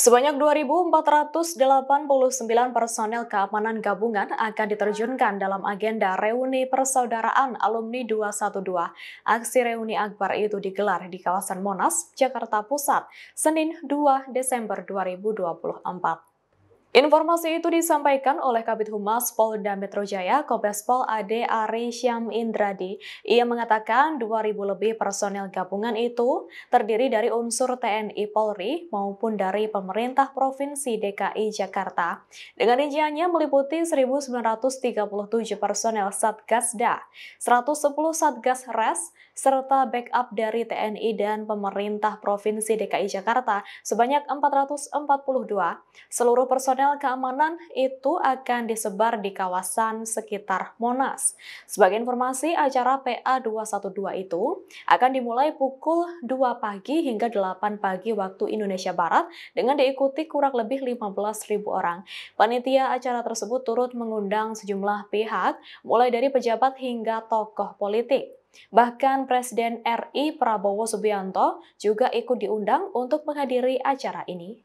Sebanyak 2.489 personel keamanan gabungan akan diterjunkan dalam agenda reuni persaudaraan alumni 212. Aksi reuni akbar itu digelar di kawasan Monas, Jakarta Pusat, Senin 2 Desember 2024. Informasi itu disampaikan oleh Kabit Humas Polda Metro Jaya, Kombes Pol Ade Ari Syam Indradi. Ia mengatakan 2.000 lebih personel gabungan itu terdiri dari unsur TNI Polri maupun dari pemerintah Provinsi DKI Jakarta. Dengan rinciannya meliputi 1.937 personel Satgasda, 110 Satgas Res, serta backup dari TNI dan pemerintah Provinsi DKI Jakarta sebanyak 442. Seluruh personel personel keamanan itu akan disebar di kawasan sekitar Monas. Sebagai informasi, acara PA212 itu akan dimulai pukul 2 pagi hingga 8 pagi waktu Indonesia Barat dengan diikuti kurang lebih 15.000 orang. Panitia acara tersebut turut mengundang sejumlah pihak, mulai dari pejabat hingga tokoh politik. Bahkan Presiden RI Prabowo Subianto juga ikut diundang untuk menghadiri acara ini.